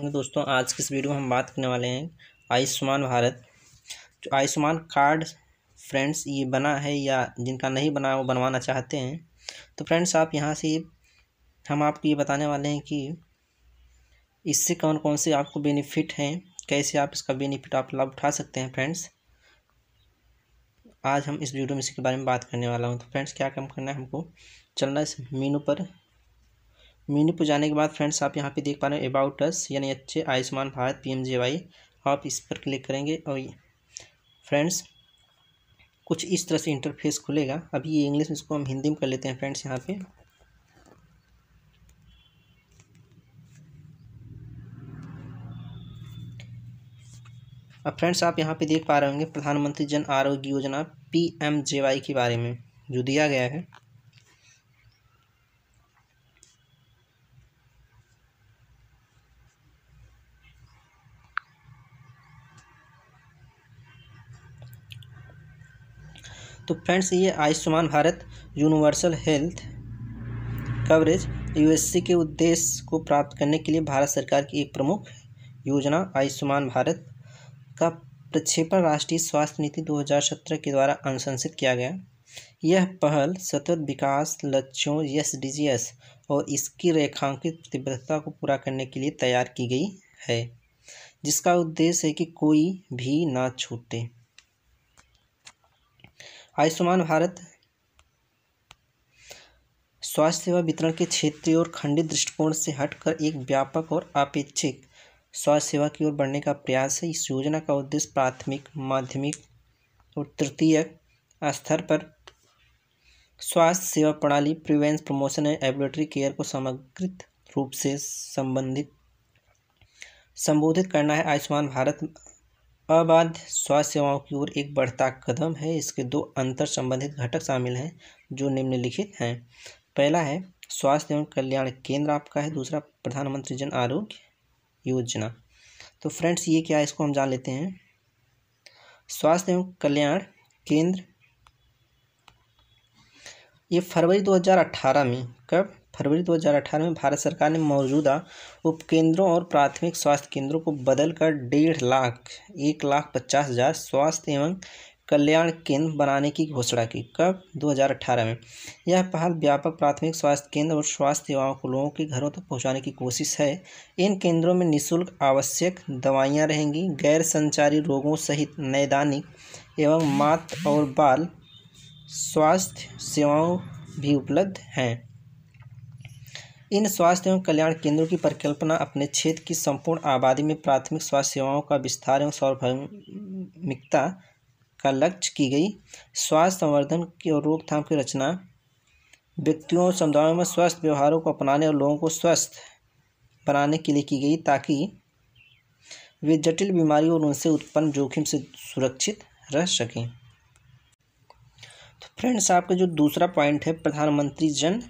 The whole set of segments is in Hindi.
तो दोस्तों आज के इस वीडियो में हम बात करने वाले हैं आयुष्मान भारत जो आयुष्मान कार्ड फ्रेंड्स ये बना है या जिनका नहीं बना वो बनवाना चाहते हैं तो फ्रेंड्स आप यहाँ से हम आपको ये बताने वाले हैं कि इससे कौन कौन से आपको बेनिफिट हैं कैसे आप इसका बेनिफिट आप लाभ उठा सकते हैं फ्रेंड्स आज हम इस वीडियो में इसके बारे में बात करने वाला हूँ तो फ्रेंड्स क्या काम करना है हमको चलना है इस मीनू पर मेन्यू पर जाने के बाद फ्रेंड्स आप यहाँ पे देख पा रहे हैं अबाउट अस यानी अच्छे आयुष्मान भारत वाई आप इस पर क्लिक करेंगे और फ्रेंड्स कुछ इस तरह से इंटरफेस खुलेगा अभी ये इंग्लिश में इसको हम हिंदी में कर लेते हैं फ्रेंड्स यहाँ पे अब फ्रेंड्स आप यहाँ पे देख पा रहे होंगे प्रधानमंत्री जन आरोग्य योजना वाई के बारे में जो दिया गया है तो फ्रेंड्स ये Ayushman Bharat universal health coverage USC के उद्देश्य को प्राप्त करने के लिए भारत सरकार की एक प्रमुख योजना आयुष्मान भारत का प्रक्षेपण राष्ट्रीय स्वास्थ्य नीति 2017 के द्वारा अनुशंसित किया गया यह पहल सतत विकास लक्ष्यों एस डी और इसकी रेखांकित प्रतिबद्धता को पूरा करने के लिए तैयार की गई है जिसका उद्देश्य है कि कोई भी ना छूटे आयुष्मान भारत स्वास्थ्य सेवा वितरण के क्षेत्रीय और खंडित दृष्टिकोण से हटकर एक व्यापक और अपेक्षिक स्वास्थ्य सेवा की ओर बढ़ने का प्रयास है इस योजना का उद्देश्य प्राथमिक माध्यमिक और तृतीय स्तर पर स्वास्थ्य सेवा प्रणाली prevention promotion and ambulatory care को समग्रित रूप से संबंधित संबोधित करना है आयुष्मान भारत अबाध स्वास्थ्य सेवाओं की ओर एक बढ़ता कदम है इसके दो अंतर संबंधित घटक शामिल हैं जो निम्नलिखित हैं पहला है स्वास्थ्य एवं कल्याण केंद्र आपका है दूसरा प्रधानमंत्री जन आरोग्य योजना तो फ्रेंड्स ये क्या है इसको हम जान लेते हैं स्वास्थ्य एवं कल्याण केंद्र ये फरवरी 2018 में कब फरवरी 2018 में भारत सरकार ने मौजूदा उपकेंद्रों और प्राथमिक स्वास्थ्य केंद्रों को बदलकर डेढ़ लाख एक लाख पचास हज़ार स्वास्थ्य एवं कल्याण केंद्र बनाने की घोषणा की कब 2018 में यह पहल व्यापक प्राथमिक स्वास्थ्य केंद्र और स्वास्थ्य सेवाओं को लोगों के घरों तक तो पहुंचाने की कोशिश है इन केंद्रों में निशुल्क आवश्यक दवाइयां रहेंगी गैर संचारी रोगों सहित नैदानिक एवं मात और बाल स्वास्थ्य सेवाओं भी उपलब्ध हैं इन स्वास्थ्य एवं कल्याण केंद्रों की परिकल्पना अपने क्षेत्र की संपूर्ण आबादी में प्राथमिक स्वास्थ्य सेवाओं का विस्तार एवं सार्वभौमिकता का लक्ष्य की गई स्वास्थ्य संवर्धन की और रोकथाम की रचना व्यक्तियों और समुदायों में स्वस्थ व्यवहारों को अपनाने और लोगों को स्वस्थ बनाने के लिए की गई ताकि वे जटिल बीमारियों और उनसे उत्पन्न जोखिम से सुरक्षित रह सकें तो फ्रेंड्स आपका जो दूसरा पॉइंट है प्रधानमंत्री जन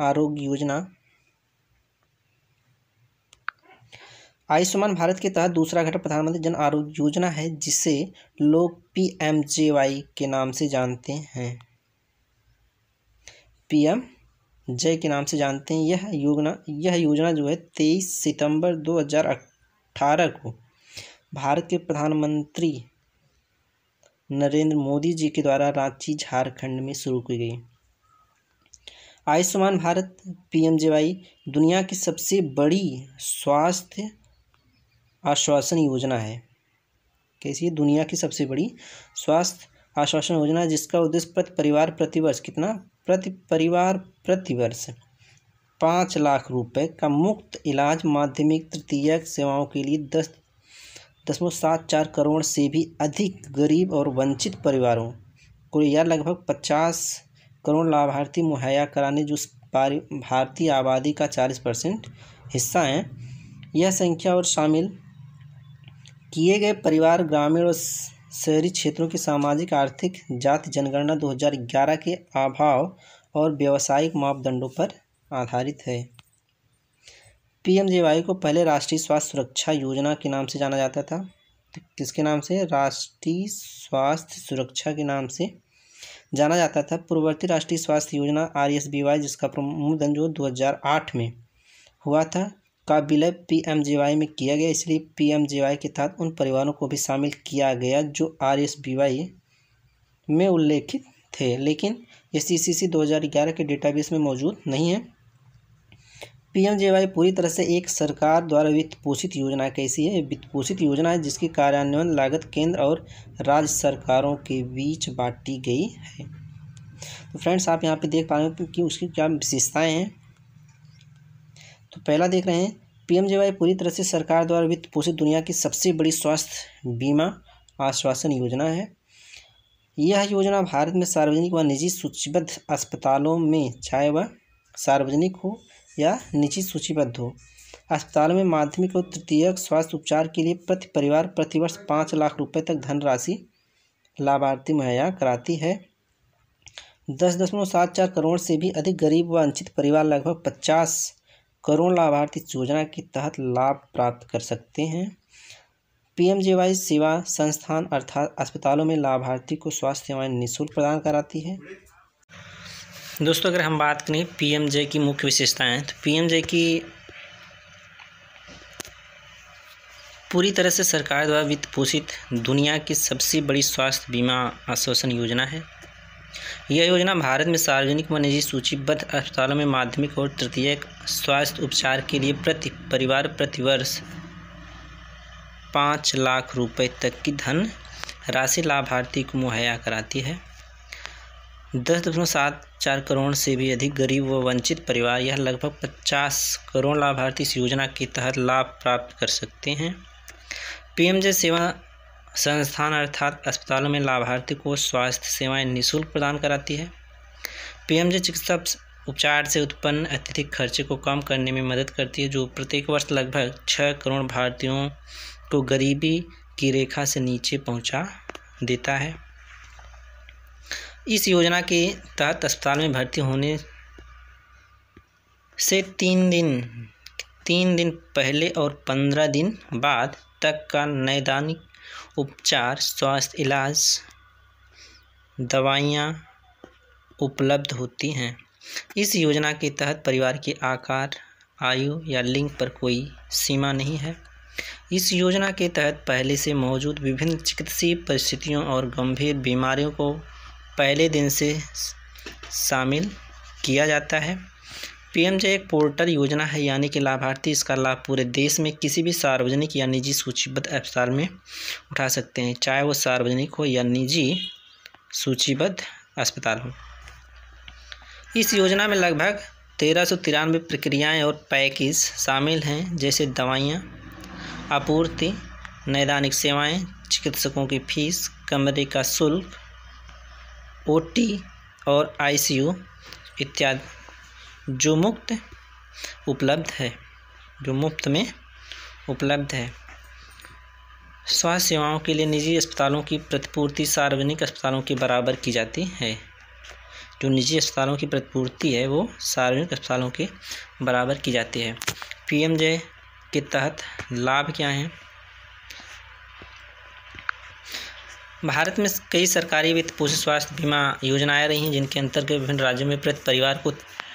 आरोग्य योजना आयुष्मान भारत के तहत दूसरा घटक प्रधानमंत्री जन आरोग्य योजना है जिसे लोग पीएमजेवाई के नाम से जानते हैं पीएम जय के नाम से जानते हैं यह योजना यह योजना जो है तेईस सितंबर अठारह को भारत के प्रधानमंत्री नरेंद्र मोदी जी के द्वारा रांची झारखंड में शुरू की गई आयुष्मान भारत पीएमजेवाई दुनिया की सबसे बड़ी स्वास्थ्य आश्वासन योजना है कैसी है दुनिया की सबसे बड़ी स्वास्थ्य आश्वासन योजना जिसका उद्देश्य प्रति परिवार प्रतिवर्ष कितना प्रति परिवार प्रतिवर्ष पाँच लाख रुपए का मुफ्त इलाज माध्यमिक तृतीयक सेवाओं के लिए दस दसमो सात चार करोड़ से भी अधिक गरीब और वंचित परिवारों को यह लगभग पचास करोड़ लाभार्थी मुहैया कराने जो भारतीय आबादी का चालीस परसेंट हिस्सा हैं यह संख्या और शामिल किए गए परिवार ग्रामीण और शहरी क्षेत्रों की सामाजिक आर्थिक जाति जनगणना 2011 के अभाव और व्यावसायिक मापदंडों पर आधारित है पीएमजेवाई को पहले राष्ट्रीय स्वास्थ्य सुरक्षा योजना के नाम से जाना जाता था तो किसके नाम से राष्ट्रीय स्वास्थ्य सुरक्षा के नाम से जाना जाता था पूर्ववर्ती राष्ट्रीय स्वास्थ्य योजना आर एस बी वाई जिसका प्रमोदन जो 2008 में हुआ था का विलय पी एम जे वाई में किया गया इसलिए पी एम जे वाई के तहत उन परिवारों को भी शामिल किया गया जो आर एस बी वाई में उल्लेखित थे लेकिन एस सी सी सी दो हज़ार ग्यारह के डेटाबेस में मौजूद नहीं है पीएमजीवाई पूरी तरह से एक सरकार द्वारा वित्त पोषित योजना कैसी है वित्त पोषित योजना है जिसकी कार्यान्वयन लागत केंद्र और राज्य सरकारों के बीच बांटी गई है तो फ्रेंड्स आप यहाँ पे देख पा रहे हो कि उसकी क्या विशेषताएं हैं तो पहला देख रहे हैं पीएमजीवाई पूरी तरह से सरकार द्वारा वित्त पोषित दुनिया की सबसे बड़ी स्वास्थ्य बीमा आश्वासन योजना है यह योजना भारत में सार्वजनिक व निजी सूचीबद्ध अस्पतालों में चाहे वह सार्वजनिक हो या निजी सूचीबद्ध हो अस्पताल में माध्यमिक और तृतीय स्वास्थ्य उपचार के लिए प्रति परिवार प्रतिवर्ष पाँच लाख रुपये तक धनराशि लाभार्थी मुहैया कराती है दस दशमलव सात चार करोड़ से भी अधिक गरीब व वंचित परिवार लगभग पचास करोड़ लाभार्थी योजना के तहत लाभ प्राप्त कर सकते हैं पीएमजीवाई सेवा संस्थान अर्थात अस्पतालों में लाभार्थी को स्वास्थ्य सेवाएं निःशुल्क प्रदान कराती है दोस्तों अगर हम बात करें पीएमजे की मुख्य विशेषताएं तो पीएमजे की पूरी तरह से सरकार द्वारा वित्त पोषित दुनिया की सबसे बड़ी स्वास्थ्य बीमा आश्वासन योजना है यह योजना भारत में सार्वजनिक व निजी सूचीबद्ध अस्पतालों में माध्यमिक और तृतीय स्वास्थ्य उपचार के लिए प्रति परिवार प्रतिवर्ष पाँच लाख रुपए तक की धन राशि लाभार्थी को मुहैया कराती है दस दशमलव सात चार करोड़ से भी अधिक गरीब व वंचित परिवार यह लगभग पचास करोड़ लाभार्थी इस योजना के तहत लाभ प्राप्त कर सकते हैं पीएमजे सेवा संस्थान अर्थात अस्पतालों में लाभार्थी को स्वास्थ्य सेवाएं निःशुल्क प्रदान कराती है पीएमजे चिकित्सा उपचार से उत्पन्न अत्यधिक खर्चे को कम करने में मदद करती है जो प्रत्येक वर्ष लगभग छः करोड़ भारतीयों को गरीबी की रेखा से नीचे पहुँचा देता है इस योजना के तहत अस्पताल में भर्ती होने से तीन दिन तीन दिन पहले और पंद्रह दिन बाद तक का नैदानिक उपचार स्वास्थ्य इलाज दवाइयाँ उपलब्ध होती हैं इस योजना के तहत परिवार के आकार आयु या लिंग पर कोई सीमा नहीं है इस योजना के तहत पहले से मौजूद विभिन्न चिकित्सीय परिस्थितियों और गंभीर बीमारियों को पहले दिन से शामिल किया जाता है पीएम जय एक पोर्टल योजना है यानी कि लाभार्थी इसका लाभ पूरे देश में किसी भी सार्वजनिक या निजी सूचीबद्ध अस्पताल में उठा सकते हैं चाहे वो सार्वजनिक हो या निजी सूचीबद्ध अस्पताल हो इस योजना में लगभग तेरह सौ तिरानवे प्रक्रियाएँ और पैकेज शामिल हैं जैसे दवाइयाँ आपूर्ति नैदानिक सेवाएँ चिकित्सकों की फीस कमरे का शुल्क ओटी और आईसीयू इत्यादि जो मुफ्त उपलब्ध है जो मुफ्त में उपलब्ध है स्वास्थ्य सेवाओं के लिए निजी अस्पतालों की प्रतिपूर्ति सार्वजनिक अस्पतालों के बराबर की जाती है जो निजी अस्पतालों की प्रतिपूर्ति है वो सार्वजनिक अस्पतालों के बराबर की जाती है पीएमजे के तहत लाभ क्या हैं भारत में कई सरकारी वित्त पोषित स्वास्थ्य बीमा योजनाएं रही हैं जिनके अंतर्गत विभिन्न राज्यों में प्रति परिवार को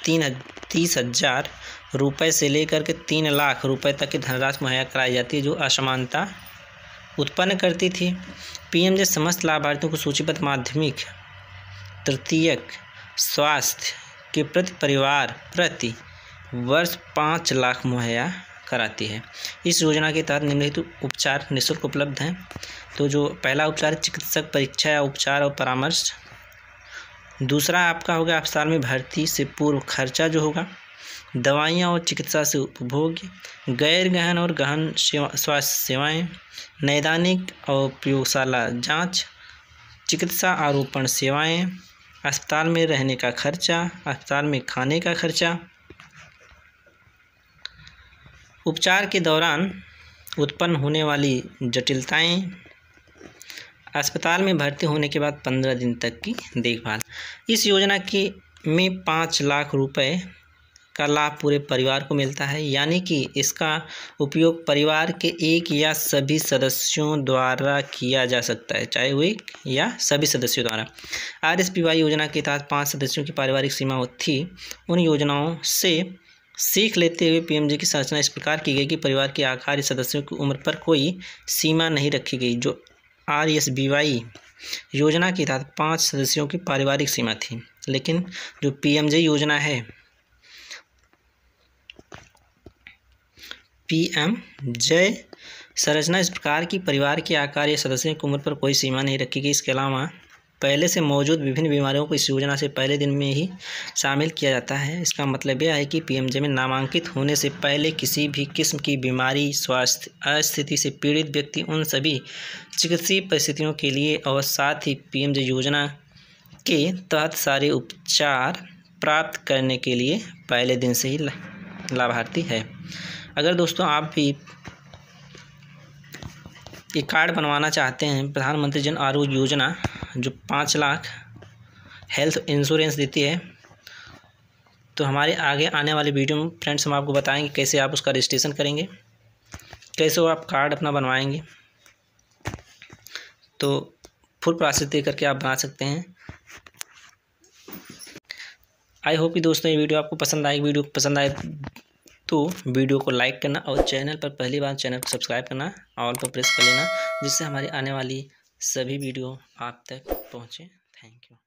तीन तीस हजार रुपये से लेकर के तीन लाख रुपए तक की धनराशि मुहैया कराई जाती है जो असमानता उत्पन्न करती थी पीएम जे समस्त लाभार्थियों को सूचीबद्ध माध्यमिक तृतीयक स्वास्थ्य के प्रति परिवार प्रति वर्ष पाँच लाख मुहैया कराती है इस योजना के तहत निम्नलिखित उपचार निःशुल्क उपलब्ध हैं तो जो पहला उपचार चिकित्सक परीक्षा या उपचार और परामर्श दूसरा आपका होगा अस्पताल में भर्ती से पूर्व खर्चा जो होगा दवाइयाँ और चिकित्सा से उपभोग गैर गहन और गहन सेवा स्वास्थ्य सेवाएँ नैदानिक और प्रयोगशाला जांच चिकित्सा आरोपण सेवाएं अस्पताल में रहने का खर्चा अस्पताल में खाने का खर्चा उपचार के दौरान उत्पन्न होने वाली जटिलताएं अस्पताल में भर्ती होने के बाद पंद्रह दिन तक की देखभाल इस योजना के में पाँच लाख रुपए का लाभ पूरे परिवार को मिलता है यानी कि इसका उपयोग परिवार के एक या सभी सदस्यों द्वारा किया जा सकता है चाहे वो एक या सभी सदस्यों द्वारा आर एस पी वाई योजना के तहत पाँच सदस्यों की पारिवारिक सीमा थी उन योजनाओं से सीख लेते हुए पीएमजी की संरचना इस प्रकार की गई कि परिवार के आकार सदस्यों की उम्र पर कोई सीमा नहीं रखी गई जो आर एस बी वाई योजना के तहत पाँच सदस्यों की पारिवारिक सीमा थी लेकिन जो पीएमजे योजना है पीएम जय संरचना इस प्रकार की परिवार के आकार या सदस्यों की उम्र पर कोई सीमा नहीं रखी गई इसके अलावा पहले से मौजूद विभिन्न बीमारियों को इस योजना से पहले दिन में ही शामिल किया जाता है इसका मतलब यह है कि पीएमजे में नामांकित होने से पहले किसी भी किस्म की बीमारी स्वास्थ्य अस्थिति से पीड़ित व्यक्ति उन सभी चिकित्सीय परिस्थितियों के लिए और साथ ही पीएमजे योजना के तहत सारे उपचार प्राप्त करने के लिए पहले दिन से ही लाभार्थी है अगर दोस्तों आप भी ये कार्ड बनवाना चाहते हैं प्रधानमंत्री जन आरोग्य योजना जो पाँच लाख हेल्थ इंश्योरेंस देती है तो हमारे आगे आने वाले वीडियो में फ्रेंड्स हम आपको बताएंगे कैसे आप उसका रजिस्ट्रेशन करेंगे कैसे वो आप कार्ड अपना बनवाएंगे तो फुल प्रोसेस दे करके आप बना सकते हैं आई होप कि दोस्तों ये वीडियो आपको पसंद आए वीडियो पसंद आए तो वीडियो को लाइक करना और चैनल पर पहली बार चैनल को सब्सक्राइब करना ऑल पर प्रेस कर लेना जिससे हमारी आने वाली सभी वीडियो आप तक पहुँचें थैंक यू